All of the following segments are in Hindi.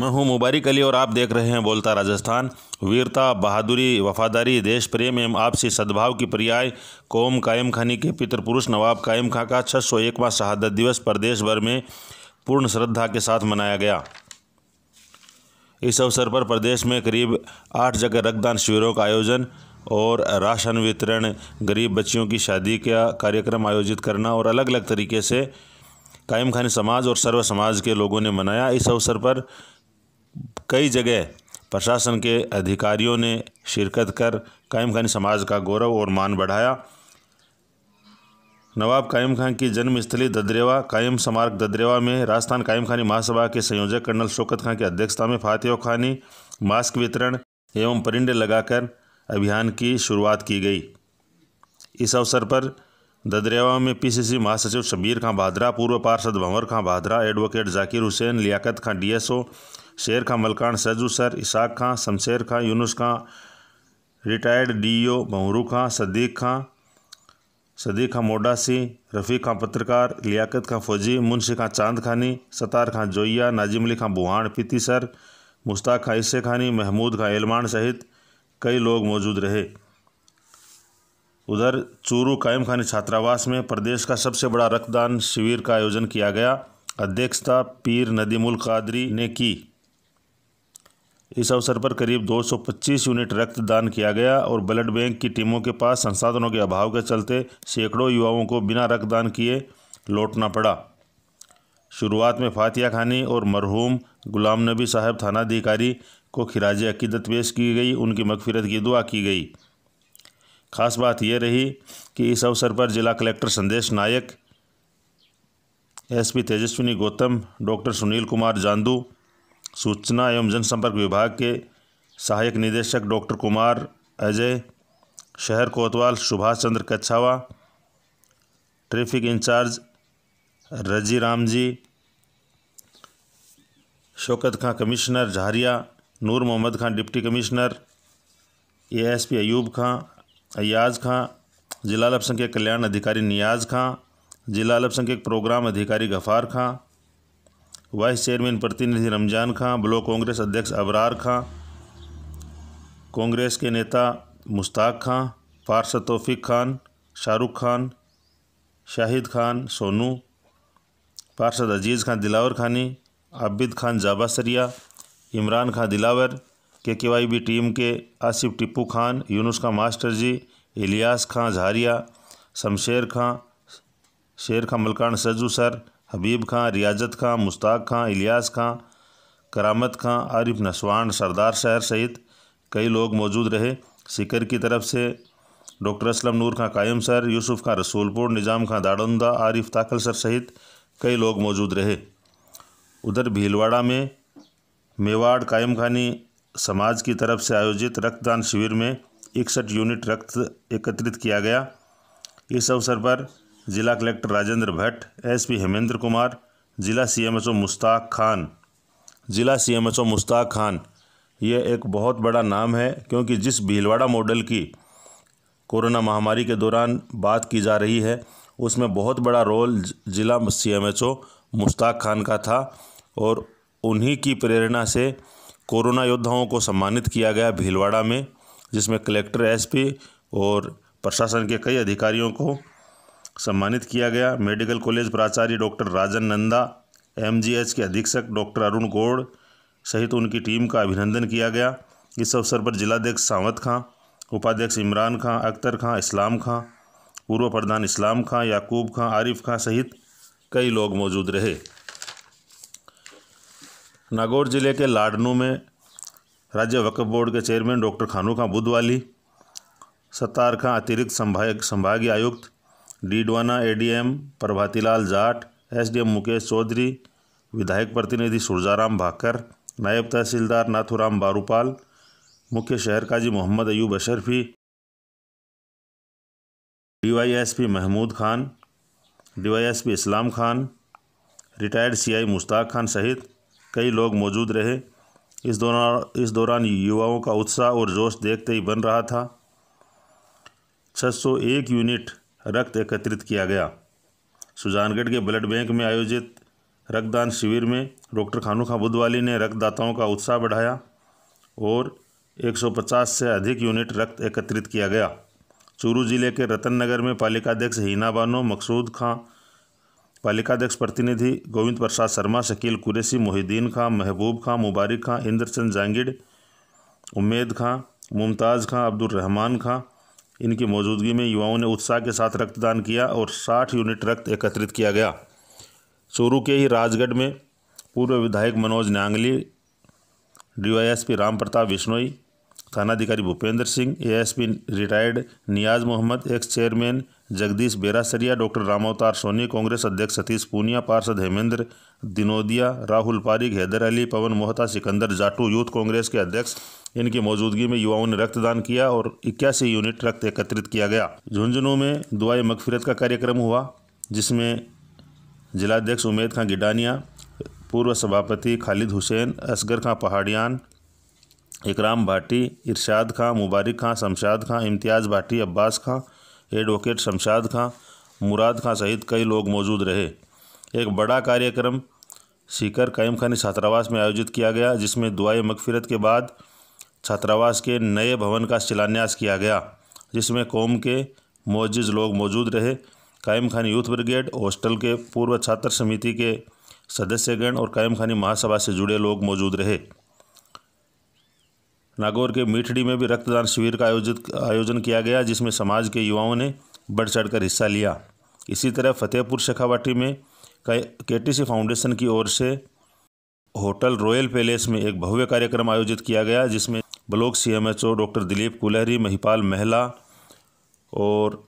मैं हूं मुबारक अली और आप देख रहे हैं बोलता राजस्थान वीरता बहादुरी वफादारी देश प्रेम एवं आपसी सद्भाव की पर्याय कौम कायम खानी के पितृपुरुष नवाब कायम खां का छः सौ एकवा शहादत दिवस प्रदेश भर में पूर्ण श्रद्धा के साथ मनाया गया इस अवसर पर प्रदेश में करीब आठ जगह रक्तदान शिविरों का आयोजन और राशन वितरण गरीब बच्चियों की शादी का कार्यक्रम आयोजित करना और अलग अलग तरीके से कायम खानी समाज और सर्व समाज के लोगों ने मनाया इस अवसर पर कई जगह प्रशासन के अधिकारियों ने शिरकत कर कायम खानी समाज का गौरव और मान बढ़ाया नवाब कायम खान की जन्मस्थली ददरेवा कायम स्मारक ददरेवा में राजस्थान कायम खानी महासभा के संयोजक कर्नल शौकत खान की अध्यक्षता में फातिह खानी मास्क वितरण एवं परिंडे लगाकर अभियान की शुरुआत की गई इस अवसर पर ददरेवा में पीसीसी महासचिव शबीर खां भादरा पूर्व पार्षद Bhanwar Khan Bhadra advocate Zakir Hussain Liyaqat Khan DSO Sher Khan Malkan Saju sir Isaq Khan Shamsher Khan Yunus Khan retired DEO Bhanwaru Khan Sadiq Khan Sadiq Khan Modasi Rafiq Khan पत्रकार लियाकत खां फौजी मुंशी खां चांद खानी सतार खां जोया नाजिम अली खां बुहान पीती सर मुश्ताक खां इसे खानी महमूद खां एलमान सहित कई लोग मौजूद रहे उधर चूरू कायम खानी छात्रावास में प्रदेश का सबसे बड़ा रक्तदान शिविर का आयोजन किया गया अध्यक्षता पीर नदीमुल कादरी ने की इस अवसर पर करीब 225 यूनिट रक्त दान किया गया और ब्लड बैंक की टीमों के पास संसाधनों के अभाव के चलते सैकड़ों युवाओं को बिना रक्तदान किए लौटना पड़ा शुरुआत में फातिया खानी और मरहूम गुलाम नबी साहब थानाधिकारी को खिराज अकीदत पेश की गई उनकी मगफिरत की दुआ की गई खास बात यह रही कि इस अवसर पर जिला collector Sandesh Nayak SP Tejaswini Gautam doctor Sunil Kumar Jandu सूचना एवं जनसंपर्क विभाग के सहायक निदेशक डॉक्टर कुमार अजय शहर कोतवाल Subhash Chandra Kachhawa traffic incharge Razi Ram ji Shaukat Khan commissioner Jharia Noor Mohammad Khan deputy commissioner ASP Ayub Khan Ayaz Khan ज़िला अल्पसंख्यक कल्याण अधिकारी नियाज खां ज़िला अल्पसंख्यक प्रोग्राम अधिकारी गफ़ार खां वाइस चेयरमैन प्रतिनिधि रमजान खां ब्लॉक कांग्रेस अध्यक्ष अबरार खां कांग्रेस के नेता मुश्ताक खां पार्षद तौफीक खान शाहरुख खान शाहिद खान सोनू पार्षद अजीज़ खान दिलावर खानी आबिद खान जाबासरिया इमरान खान दिलावर के के वाई बी टीम के आसिफ टिप्पू खान यूनुस खां मास्टर जी इलियास खां झारिया शमशेर खां शेर खां मलकान सज्जू सर हबीब खां रियाजत खां मुश्ताक खां इलियास खां करामत खां आरिफ नसवान सरदार शहर सहित कई लोग मौजूद रहे सिकर की तरफ से doctor Aslam Noor Khan Qayam sir Yusuf Khan Rasulpur Nizam Khan Dadanda Arif Takal sir सहित कई लोग मौजूद रहे उधर भीलवाड़ा में मेवाड़ कायम खानी समाज की तरफ से आयोजित रक्तदान शिविर में इकसठ यूनिट रक्त एकत्रित किया गया इस अवसर पर जिला कलेक्टर राजेंद्र भट्ट एसपी हेमेंद्र कुमार जिला सीएमएचओ मुश्ताक खान जिला सीएमएचओ मुश्ताक खान ये एक बहुत बड़ा नाम है क्योंकि जिस भीलवाड़ा मॉडल की कोरोना महामारी के दौरान बात की जा रही है उसमें बहुत बड़ा रोल जिला सीएमएचओ मुश्ताक खान का था और उन्हीं की प्रेरणा से कोरोना योद्धाओं को सम्मानित किया गया भीलवाड़ा में जिसमें कलेक्टर एसपी और प्रशासन के कई अधिकारियों को सम्मानित किया गया मेडिकल कॉलेज प्राचार्य डॉक्टर राजन नंदा एमजीएच के अधीक्षक डॉक्टर अरुण गौड़ सहित उनकी टीम का अभिनंदन किया गया इस अवसर पर जिलाध्यक्ष सावत खां उपाध्यक्ष इमरान खां अख्तर खां इस्लाम खां पूर्व प्रधान इस्लाम खां याकूब खां आरिफ खां सहित कई लोग मौजूद रहे नागौर ज़िले के लाडनू में राज्य वक्फ बोर्ड के चेयरमैन डॉक्टर खानू खां बुधवाली सत्तार खां अतिरिक्त संभाग संभागीय आयुक्त डीडवाना एडीएम प्रभातीलाल जाट एसडीएम मुकेश चौधरी विधायक प्रतिनिधि सुरजाराम भाकर नायब तहसीलदार नाथुराम बारूपाल मुख्य शहर काजी Mohammad Ayub Ashrafi DySP Mahmood Khan DySP Islam Khan retired CI Mushtaq Khan सहित कई लोग मौजूद रहे इस दौरान इस दौरान युवाओं का उत्साह और जोश देखते ही बन रहा था 601 यूनिट रक्त एकत्रित किया गया सुजानगढ़ के ब्लड बैंक में आयोजित रक्तदान शिविर में डॉक्टर खानू खां बुधवाली ने रक्तदाताओं का उत्साह बढ़ाया और 150 से अधिक यूनिट रक्त एकत्रित किया गया चूरू जिले के रतन नगर में पालिकाध्यक्ष हीना बानो मकसूद खां पालिका अध्यक्ष प्रतिनिधि गोविंद प्रसाद शर्मा शकील कुरैसी मोहिद्दीन खां महबूब खां मुबारक खां इंद्रचंद जांगिड उम्मेद खां मुमताज़ खां अब्दुलरहमान खां इनकी मौजूदगी में युवाओं ने उत्साह के साथ रक्तदान किया और 60 यूनिट रक्त एकत्रित किया गया शुरू के ही राजगढ़ में पूर्व विधायक मनोज न्यांगली एस पी राम प्रताप विश्नोई थानाधिकारी Bhupendra Singh ASP retired Niyaz Mohammad ex chairman Jagdish Berasariya doctor Ramavtar Soni Congress अध्यक्ष सतीश पूनिया पार्षद हेमेंद्र दिनोदिया राहुल पारिक हैदर अली पवन मोहता सिकंदर जाटू यूथ कांग्रेस के अध्यक्ष इनकी मौजूदगी में युवाओं ने रक्तदान किया और इक्यासी यूनिट रक्त एकत्रित किया गया झुंझुनू में दुआई मकफिरत का कार्यक्रम हुआ जिसमें जिलाध्यक्ष उमेद खां गिडानिया पूर्व सभापति खालिद हुसैन असगर खां पहाड़ियान इकराम भाटी इरशाद खां मुबारक खां शमशाद खां इम्तियाज़ भाटी अब्बास खां एडवोकेट शमशाद खां मुराद खां सहित कई लोग मौजूद रहे एक बड़ा कार्यक्रम सीकर कायम खानी छात्रावास में आयोजित किया गया जिसमें दुआई मगफिरत के बाद छात्रावास के नए भवन का शिलान्यास किया गया जिसमें कौम के मोजिज़ लोग मौजूद रहे कायम खानी यूथ ब्रिगेड हॉस्टल के पूर्व छात्र समिति के सदस्यगण और कायम खानी महासभा से जुड़े लोग मौजूद रहे नागौर के मीठड़ी में भी रक्तदान शिविर का आयोजित आयोजन किया गया जिसमें समाज के युवाओं ने बढ़ चढ़कर हिस्सा लिया इसी तरह फतेहपुर शेखावाटी में के टी फाउंडेशन की ओर से होटल रॉयल पैलेस में एक भव्य कार्यक्रम आयोजित किया गया जिसमें block CMHO doctor Dilip Kulhari Mahipal Mahla और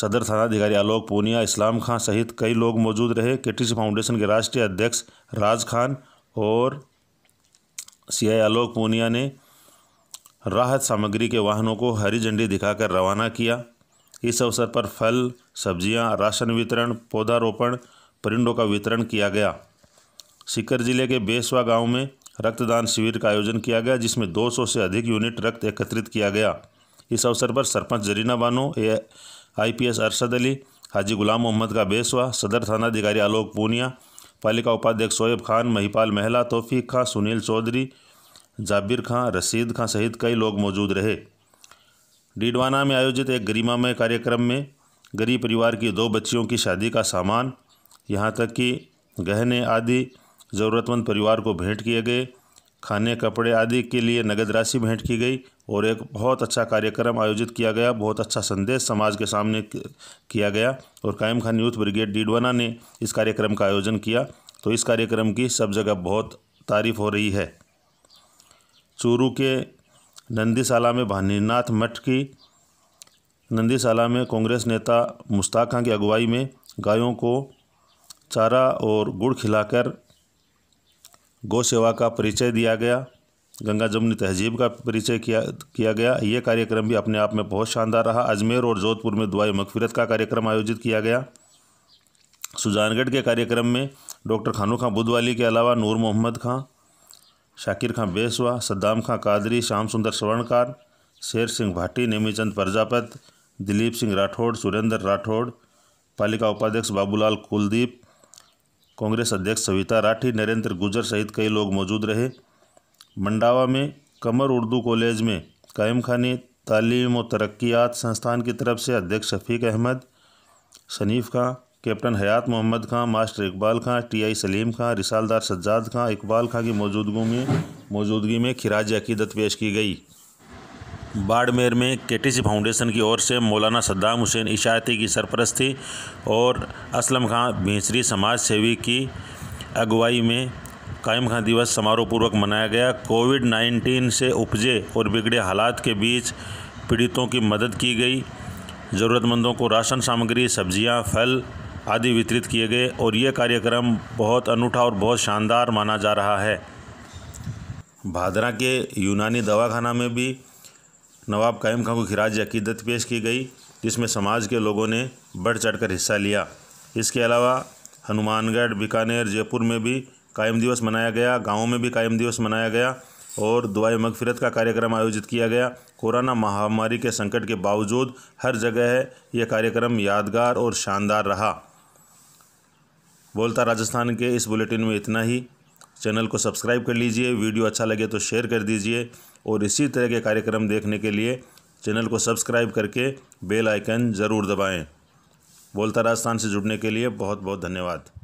सदर थानाधिकारी आलोक पूनिया इस्लाम खान सहित कई लोग मौजूद रहे के फाउंडेशन के राष्ट्रीय अध्यक्ष राज खान और सीआई आलोक पूनिया ने राहत सामग्री के वाहनों को हरी झंडी दिखाकर रवाना किया इस अवसर पर फल सब्जियां, राशन वितरण पौधारोपण परिंडों का वितरण किया गया सीकर जिले के बेसवा गांव में रक्तदान शिविर का आयोजन किया गया जिसमें 200 से अधिक यूनिट रक्त एकत्रित किया गया इस अवसर पर सरपंच जरीना बानो ए आई अरशद अली हाजी गुलाम मोहम्मद का बेसवा सदर थानाधिकारी आलोक पूनिया पालिका उपाध्यक्ष शोएब खान महिपाल महला तोफीक खां सुनील चौधरी जाबिर खां रसीद खां सहित कई लोग मौजूद रहे डीडवाना में आयोजित एक गरिमामय कार्यक्रम में गरीब परिवार की दो बच्चियों की शादी का सामान यहाँ तक कि गहने आदि ज़रूरतमंद परिवार को भेंट किए गए खाने कपड़े आदि के लिए नगद राशि भेंट की गई और एक बहुत अच्छा कार्यक्रम आयोजित किया गया बहुत अच्छा संदेश समाज के सामने किया गया और कायम खान यूथ ब्रिगेड डीडवाना ने इस कार्यक्रम का आयोजन किया तो इस कार्यक्रम की सब जगह बहुत तारीफ हो रही है चूरू के नंदीशाला में भानीनाथ मठ की नंदीशाला में कांग्रेस नेता मुश्ताक खां की अगुवाई में गायों को चारा और गुड़ खिलाकर गौ सेवा का परिचय दिया गया गंगा जमुनी तहजीब का परिचय किया किया गया ये कार्यक्रम भी अपने आप में बहुत शानदार रहा अजमेर और जोधपुर में दुआई मकफिरत का कार्यक्रम आयोजित किया गया सुजानगढ़ के कार्यक्रम में डॉक्टर खानू खां बुधवाली के अलावा नूर मोहम्मद खां शाकिर खां बेसवा सद्दाम खां कादरी श्याम सुंदर स्वर्णकार शेर सिंह भाटी नेमीचंद प्रजापत दिलीप सिंह राठौड़ सुरेंद्र राठौड़ पालिका उपाध्यक्ष बाबूलाल कुलदीप कांग्रेस अध्यक्ष सविता राठी नरेंद्र गुजर सहित कई लोग मौजूद रहे मंडावा में कमर उर्दू कॉलेज में कायम खानी तालीम और तरक्यात संस्थान की तरफ से अध्यक्ष Shafiq Ahmed Shanif Khan captain Hayat Mohammad Khan master Iqbal Khan TI Salim Khan रिसालदार सज्जाद खां इकबाल खां की मौजूदगी में मौजूदगी में खिराज अकीदत पेश की गई बाड़मेर में केटीसी फाउंडेशन की ओर से मौलाना सद्दाम हुसैन इशाती की सरपरस्ती और असलम खां भीसरी समाज सेवी की अगुवाई में कायम खां दिवस समारोह पूर्वक मनाया गया कोविड नाइन्टीन से उपजे और बिगड़े हालात के बीच पीड़ितों की मदद की गई ज़रूरतमंदों को राशन सामग्री सब्जियां, फल आदि वितरित किए गए और ये कार्यक्रम बहुत अनूठा और बहुत शानदार माना जा रहा है भादरा के यूनानी दवाखाना में भी नवाब कायम खां को खिराज अकीदत पेश की गई जिसमें समाज के लोगों ने बढ़ चढ़कर हिस्सा लिया इसके अलावा हनुमानगढ़ बीकानेर जयपुर में भी कायम दिवस मनाया गया गाँव में भी कायम दिवस मनाया गया और दुआई मगफिरत का कार्यक्रम आयोजित किया गया कोरोना महामारी के संकट के बावजूद हर जगह यह कार्यक्रम यादगार और शानदार रहा बोलता राजस्थान के इस बुलेटिन में इतना ही चैनल को सब्सक्राइब कर लीजिए वीडियो अच्छा लगे तो शेयर कर दीजिए और इसी तरह के कार्यक्रम देखने के लिए चैनल को सब्सक्राइब करके बेल आइकन ज़रूर दबाएं बोलता राजस्थान से जुड़ने के लिए बहुत बहुत धन्यवाद